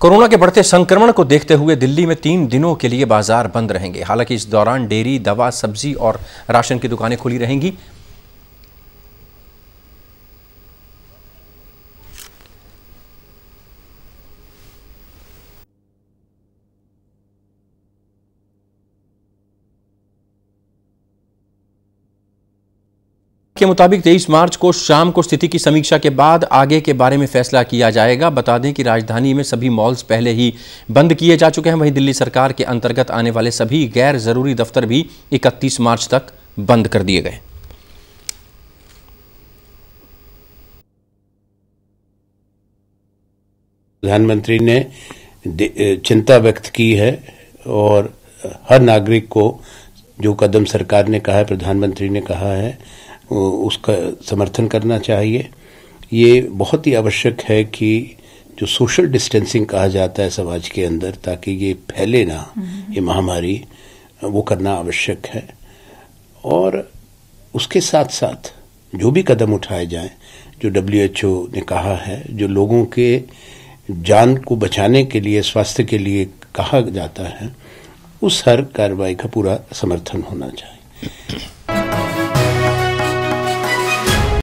Corona के बढ़ते संक्रमण को देखते हुए दिल्ली में तीन दिनों के लिए बाजार बंद रहेंगे हालांकि इस दौरान डेयरी दवा सब्जी और राशन की दुकानें खुली रहेंगी के मुताबिक 23 मार्च को शाम को स्थिति की समीक्षा के बाद आगे के बारे में फैसला किया जाएगा बता दें कि राजधानी में सभी मॉल्स पहले ही बंद किए जा चुके हैं वहीं दिल्ली सरकार के अंतर्गत आने वाले सभी गैर ज़रूरी दफ्तर भी 31 मार्च तक बंद कर दिए गए प्रधानमंत्री ने चिंता व्यक्त की है और हर नागरिक को जो कदम सरकार ने कहा है प्रधानमंत्री ने कहा है उसका समर्थन करना चाहिए ये बहुत ही आवश्यक है कि जो सोशल डिस्टेंसिंग कहा जाता है समाज के अंदर ताकि ये फैले ना हम्म। ये महामारी वो करना आवश्यक है और उसके साथ साथ जो भी कदम उठाए जाएं जो डब्ल्यू एच ओ ने कहा है जो लोगों के जान को बचाने के लिए स्वास्थ्य के लिए कहा जाता है उस हर कार्रवाई का पूरा समर्थन होना चाहिए